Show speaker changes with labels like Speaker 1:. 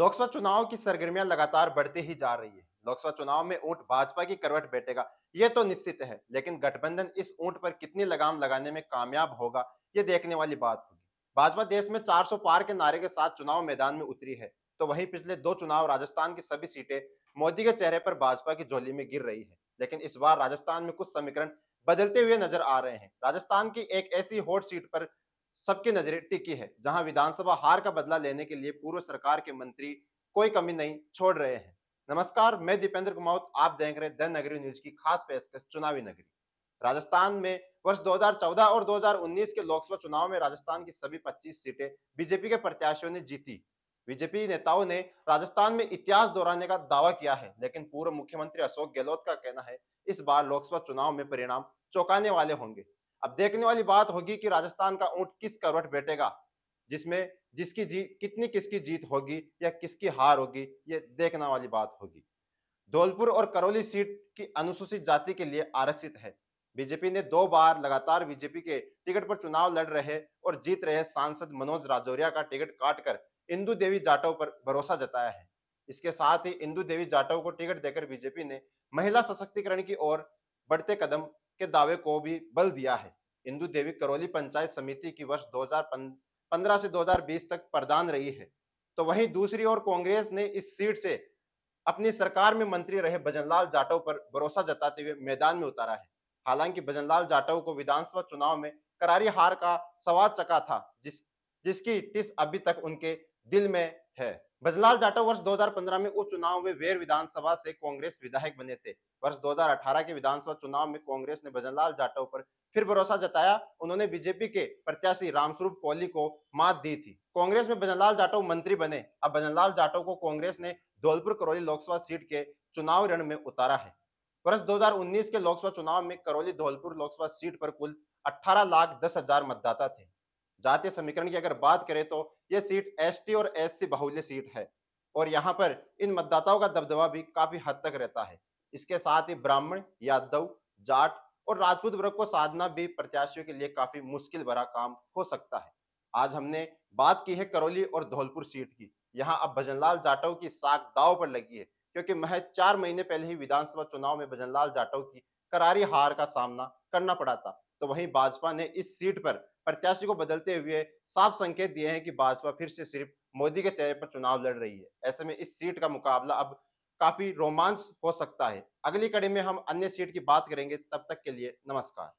Speaker 1: लोकसभा चुनाव की सरगर्मियां लगातार बढ़ती ही जा रही है लोकसभा चुनाव में ऊंट भाजपा की करवट बैठेगा ये तो निश्चित है लेकिन गठबंधन इस ऊंट पर कितनी लगाम लगाने में कामयाब होगा ये देखने वाली बात होगी भाजपा देश में 400 पार के नारे के साथ चुनाव मैदान में उतरी है तो वहीं पिछले दो चुनाव राजस्थान की सभी सीटें मोदी के चेहरे पर भाजपा की झोली में गिर रही है लेकिन इस बार राजस्थान में कुछ समीकरण बदलते हुए नजर आ रहे हैं राजस्थान की एक ऐसी हॉट सीट पर सबकी नजरें टिकी है जहां विधानसभा हार का बदला लेने के लिए पूर्व सरकार के मंत्री कोई कमी नहीं छोड़ रहे हैं नमस्कार मैं दीपेंद्र कुमावत आप देख रहे धन नगरी न्यूज की खास पेशकश चुनावी नगरी राजस्थान में वर्ष 2014 और 2019 के लोकसभा चुनाव में राजस्थान की सभी 25 सीटें बीजेपी के प्रत्याशियों ने जीती बीजेपी नेताओं ने राजस्थान में इतिहास दोहराने का दावा किया है लेकिन पूर्व मुख्यमंत्री अशोक गहलोत का कहना है इस बार लोकसभा चुनाव में परिणाम चौंकाने वाले होंगे अब देखने वाली बात होगी कि राजस्थान का ऊंट किस करवट बैठेगा जिसमें जिसकी जीत कितनी किसकी जीत होगी या किसकी हार होगी ये देखने वाली बात होगी धौलपुर और करौली सीट की अनुसूचित जाति के लिए आरक्षित है बीजेपी ने दो बार लगातार बीजेपी के टिकट पर चुनाव लड़ रहे और जीत रहे सांसद मनोज राजौरिया का टिकट काटकर इंदू देवी जाटव पर भरोसा जताया है इसके साथ ही इंदू देवी जाटव को टिकट देकर बीजेपी ने महिला सशक्तिकरण की ओर बढ़ते कदम के दावे को भी बल दिया है इंदू देवी करौली पंचायत समिति की वर्ष 2015 से 2020 तक प्रदान रही है तो वहीं दूसरी ओर कांग्रेस ने इस सीट से अपनी सरकार में मंत्री रहे भजनलाल जाटव पर भरोसा जताते हुए मैदान में उतारा है हालांकि भजनलाल जाटव को विधानसभा चुनाव में करारी हार का सवाल चका था जिस जिसकी टिस अभी तक उनके दिल में है भजलाल जाटव वर्ष 2015 में उपचुनाव में वेर विधानसभा से कांग्रेस विधायक बने थे वर्ष 2018 के विधानसभा चुनाव में कांग्रेस ने बजनलाल जाटव पर फिर भरोसा जताया उन्होंने बीजेपी के प्रत्याशी रामस्वरूप कोहली को मात दी थी कांग्रेस में भजनलाल जाटव मंत्री बने अब बजनलाल जाटव को कांग्रेस ने धौलपुर करौली लोकसभा सीट के चुनाव रण में उतारा है वर्ष 2019 के लोकसभा चुनाव में करौली धौलपुर लोकसभा सीट पर कुल 18 लाख दस हजार मतदाता थे जातीय समीकरण की अगर बात करें तो ये सीट एस और सी बाहुल्य सीट है और यहाँ पर इन मतदाताओं का दबदबा भी काफी हद तक रहता है इसके साथ ही ब्राह्मण यादव जाट और राजपूत वर्ग को साधना भी प्रत्याशियों के लिए काफी मुश्किल भरा काम हो सकता है आज हमने बात की है करौली और धौलपुर सीट की यहाँ अब भजनलाल जाटव की साख दाव पर लगी है क्योंकि महज चार महीने पहले ही विधानसभा चुनाव में भजनलाल जाटव की करारी हार का सामना करना पड़ा था तो वहीं भाजपा ने इस सीट पर प्रत्याशी को बदलते हुए साफ संकेत दिए हैं कि भाजपा फिर से सिर्फ मोदी के चेहरे पर चुनाव लड़ रही है ऐसे में इस सीट का मुकाबला अब काफी रोमांच हो सकता है अगली कड़ी में हम अन्य सीट की बात करेंगे तब तक के लिए नमस्कार